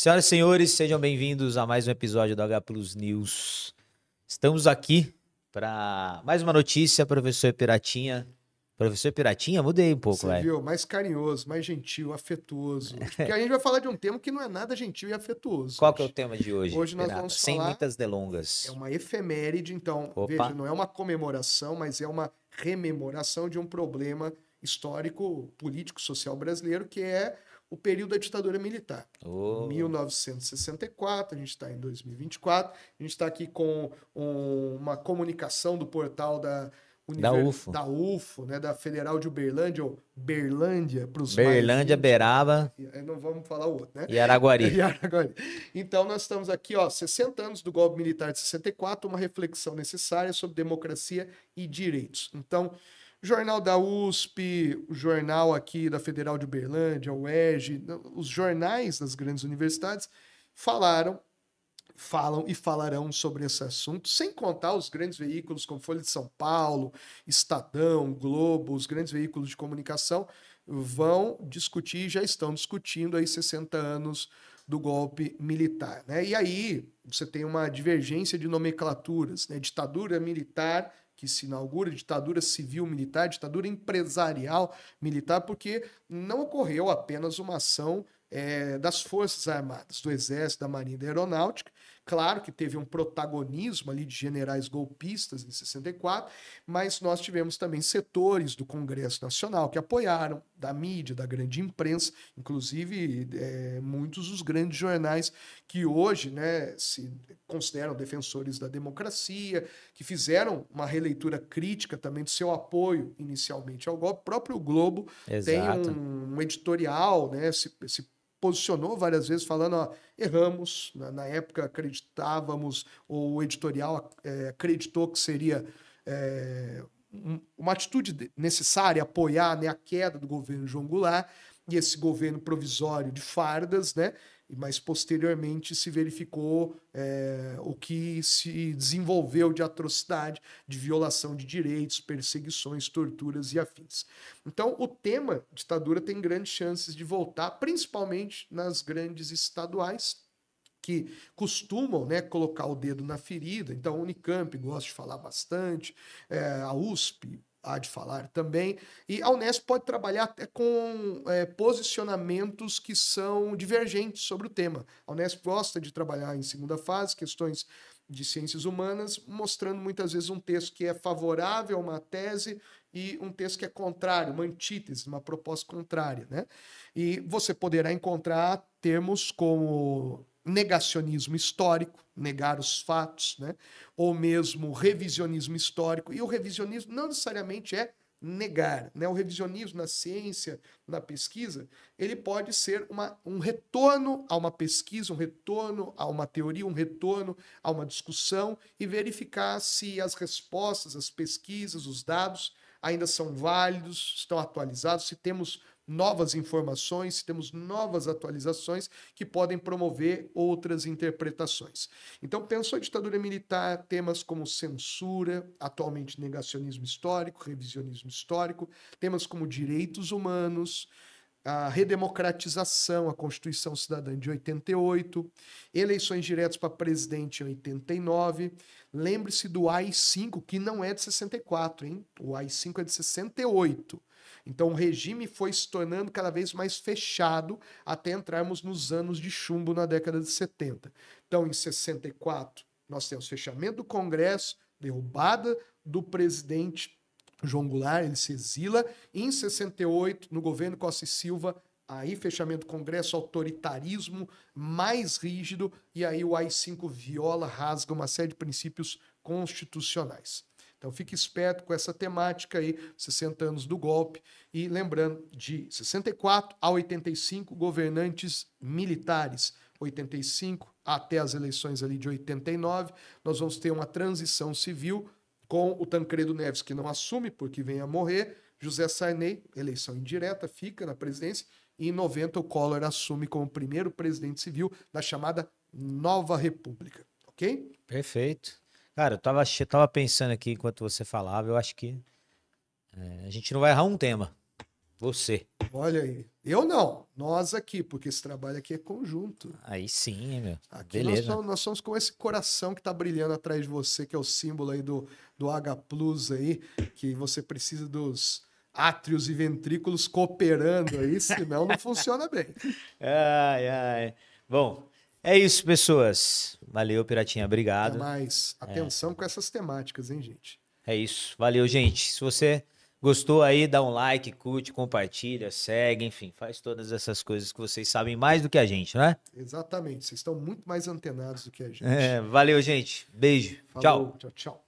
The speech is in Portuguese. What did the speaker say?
Senhoras e senhores, sejam bem-vindos a mais um episódio do H Plus News. Estamos aqui para mais uma notícia, professor Piratinha. Professor Piratinha, mudei um pouco, Você é. viu? Mais carinhoso, mais gentil, afetuoso. Porque a gente vai falar de um tema que não é nada gentil e afetuoso. Qual que é o tema de hoje? Hoje nós Pirata, vamos falar... Sem muitas delongas. É uma efeméride, então, Opa. veja, não é uma comemoração, mas é uma rememoração de um problema histórico, político, social brasileiro, que é o período da ditadura militar. Oh. 1964, a gente está em 2024. A gente está aqui com um, uma comunicação do portal da, Univers... da UFO, da, UFO né, da Federal de Uberlândia, ou Berlândia, para os Berlândia, mais... Beraba. É, não vamos falar o outro, né? E Araguari. e Araguari. Então, nós estamos aqui, ó, 60 anos do golpe militar de 64, uma reflexão necessária sobre democracia e direitos. Então, Jornal da USP, o jornal aqui da Federal de Uberlândia, o EG, os jornais das grandes universidades falaram, falam e falarão sobre esse assunto, sem contar os grandes veículos como Folha de São Paulo, Estadão, Globo, os grandes veículos de comunicação vão discutir, já estão discutindo aí 60 anos do golpe militar. Né? E aí você tem uma divergência de nomenclaturas, né? ditadura militar que se inaugura, ditadura civil militar, ditadura empresarial militar, porque não ocorreu apenas uma ação é, das Forças Armadas, do Exército, da Marinha e da Aeronáutica, Claro que teve um protagonismo ali de generais golpistas em 64, mas nós tivemos também setores do Congresso Nacional que apoiaram, da mídia, da grande imprensa, inclusive é, muitos dos grandes jornais que hoje né, se consideram defensores da democracia, que fizeram uma releitura crítica também do seu apoio inicialmente ao golpe. O próprio Globo Exato. tem um, um editorial, né, se, se posicionou várias vezes falando, ó, erramos, na, né, na época acreditávamos, ou o editorial é, acreditou que seria é, um, uma atitude necessária apoiar né, a queda do governo João Goulart, e esse governo provisório de fardas, né? Mas posteriormente se verificou é, o que se desenvolveu de atrocidade, de violação de direitos, perseguições, torturas e afins. Então, o tema ditadura tem grandes chances de voltar, principalmente nas grandes estaduais, que costumam né, colocar o dedo na ferida. Então, a Unicamp gosta de falar bastante, é, a USP, há de falar também. E a Unesp pode trabalhar até com é, posicionamentos que são divergentes sobre o tema. A Unesp gosta de trabalhar em segunda fase questões de ciências humanas, mostrando muitas vezes um texto que é favorável a uma tese e um texto que é contrário, uma antítese, uma proposta contrária, né? E você poderá encontrar termos como negacionismo histórico, negar os fatos, né? ou mesmo revisionismo histórico. E o revisionismo não necessariamente é negar. Né? O revisionismo na ciência, na pesquisa, ele pode ser uma, um retorno a uma pesquisa, um retorno a uma teoria, um retorno a uma discussão e verificar se as respostas, as pesquisas, os dados ainda são válidos, estão atualizados, se temos novas informações, temos novas atualizações que podem promover outras interpretações. Então, pensou a ditadura militar, temas como censura, atualmente negacionismo histórico, revisionismo histórico, temas como direitos humanos, a redemocratização, a Constituição Cidadã de 88, eleições diretas para presidente em 89. Lembre-se do AI-5, que não é de 64, hein? O AI-5 é de 68. Então o regime foi se tornando cada vez mais fechado até entrarmos nos anos de chumbo na década de 70. Então, em 64, nós temos fechamento do Congresso, derrubada do presidente João Goulart, ele se exila. Em 68, no governo Costa e Silva, aí fechamento do Congresso, autoritarismo mais rígido, e aí o AI-5 viola, rasga uma série de princípios constitucionais. Então fique esperto com essa temática aí, 60 anos do golpe. E lembrando, de 64 a 85, governantes militares. 85 até as eleições ali de 89, nós vamos ter uma transição civil com o Tancredo Neves, que não assume porque vem a morrer, José Sarney, eleição indireta, fica na presidência, e em 90 o Collor assume como primeiro presidente civil da chamada Nova República, ok? Perfeito. Cara, eu tava, tava pensando aqui enquanto você falava, eu acho que é, a gente não vai errar um tema. Você. Olha aí. Eu não. Nós aqui, porque esse trabalho aqui é conjunto. Aí sim, meu. Aqui Beleza. Nós somos, nós somos, com esse coração que tá brilhando atrás de você, que é o símbolo aí do, do H Plus aí, que você precisa dos átrios e ventrículos cooperando aí, senão não funciona bem. Ai, ai. Bom, é isso, pessoas. Valeu, Piratinha. Obrigado. Até mais. Atenção é. com essas temáticas, hein, gente? É isso. Valeu, gente. Se você gostou aí, dá um like, curte, compartilha, segue, enfim, faz todas essas coisas que vocês sabem mais do que a gente, né? Exatamente. Vocês estão muito mais antenados do que a gente. É, valeu, gente. Beijo. Falou, tchau. Tchau, tchau.